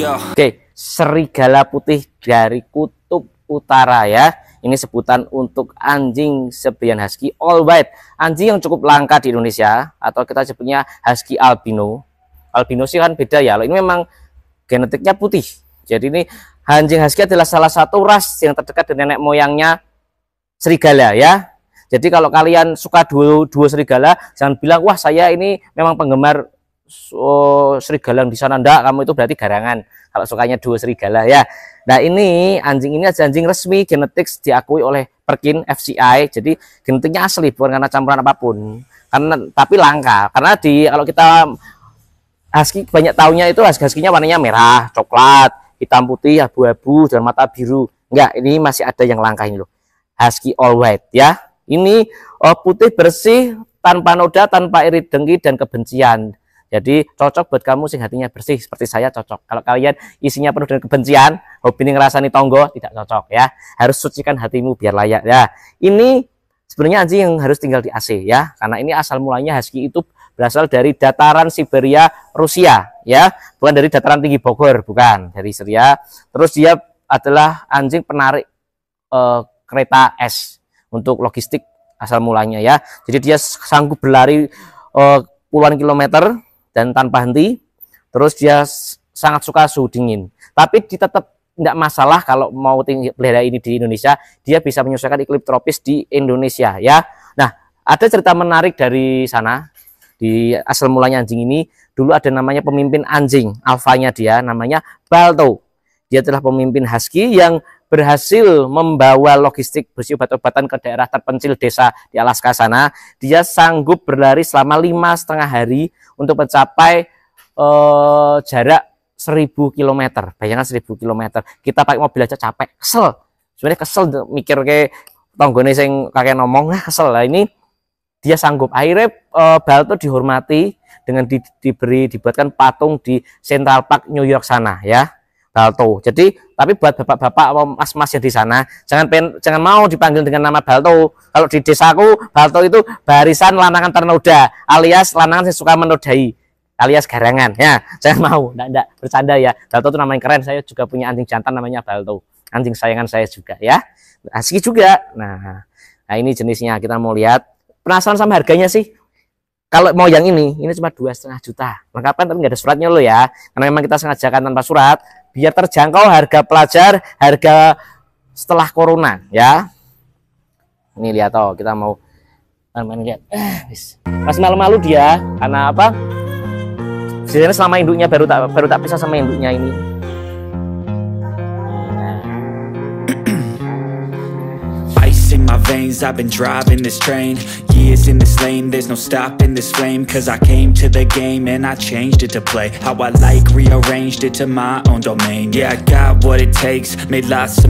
Iya. Oke, serigala putih dari kutub utara ya. Ini sebutan untuk anjing sebian Husky All White. Anjing yang cukup langka di Indonesia atau kita sebutnya Husky albino. Albino sih kan beda ya. ini memang genetiknya putih. Jadi ini anjing Husky adalah salah satu ras yang terdekat dengan nenek moyangnya serigala ya. Jadi kalau kalian suka duo, dua serigala, jangan bilang, wah saya ini memang penggemar oh, serigala di sana ndak kamu itu berarti garangan kalau sukanya dua serigala ya nah ini anjing ini adalah anjing resmi genetik diakui oleh Perkin FCI jadi genetiknya asli bukan karena campuran apapun karena tapi langka karena di kalau kita husky banyak tahunya itu husky-huskynya warnanya merah coklat hitam putih abu-abu dan mata biru enggak ini masih ada yang langka ini loh husky all white ya ini oh, putih bersih tanpa noda, tanpa irit dengki dan kebencian. Jadi cocok buat kamu sih hatinya bersih seperti saya cocok. Kalau kalian isinya penuh dengan kebencian, hobi ini ngerasani tonggo tidak cocok ya. Harus sucikan hatimu biar layak ya. Ini sebenarnya anjing yang harus tinggal di AC ya. Karena ini asal mulanya husky itu berasal dari dataran Siberia Rusia ya, bukan dari dataran tinggi Bogor, bukan dari Syria. Terus dia adalah anjing penarik eh, kereta es untuk logistik asal mulanya ya. Jadi dia sanggup berlari eh, puluhan kilometer dan tanpa henti. Terus dia sangat suka suhu dingin. Tapi dia tetap tidak masalah kalau mau tinggi pelihara ini di Indonesia, dia bisa menyesuaikan iklim tropis di Indonesia ya. Nah, ada cerita menarik dari sana di asal mulanya anjing ini dulu ada namanya pemimpin anjing alfanya dia namanya Balto dia telah pemimpin Haski yang berhasil membawa logistik bersih obat-obatan ke daerah terpencil desa di Alaska sana. Dia sanggup berlari selama lima setengah hari untuk mencapai eh, jarak seribu kilometer. Bayangkan seribu kilometer. Kita pakai mobil aja capek, kesel. Sebenarnya kesel mikir kayak tonggone sing kakek ngomong ah, kesel lah ini dia sanggup akhirnya e, eh, Balto dihormati dengan di, diberi dibuatkan patung di Central Park New York sana ya Balto. Jadi, tapi buat bapak-bapak atau mas-mas yang di sana, jangan pengen, jangan mau dipanggil dengan nama Balto. Kalau di desaku, Balto itu barisan lanangan ternoda, alias lanangan yang suka menodai alias garangan ya saya mau enggak, enggak bercanda ya Balto itu namanya keren saya juga punya anjing jantan namanya Balto anjing sayangan saya juga ya asik juga nah nah ini jenisnya kita mau lihat penasaran sama harganya sih kalau mau yang ini ini cuma dua setengah juta lengkap kan tapi nggak ada suratnya lo ya karena memang kita sengaja sengajakan tanpa surat biar terjangkau harga pelajar harga setelah corona ya ini lihat oh kita mau main eh, lihat eh, Mas malu-malu dia karena apa Sebenarnya selama induknya baru tak baru tak bisa sama induknya ini Ice in my veins, I've been driving this train years in this lane There's no stopping this flame Cause I came to the game and I changed it to play How I like, rearranged it to my own domain Yeah, I got what it takes, made lots of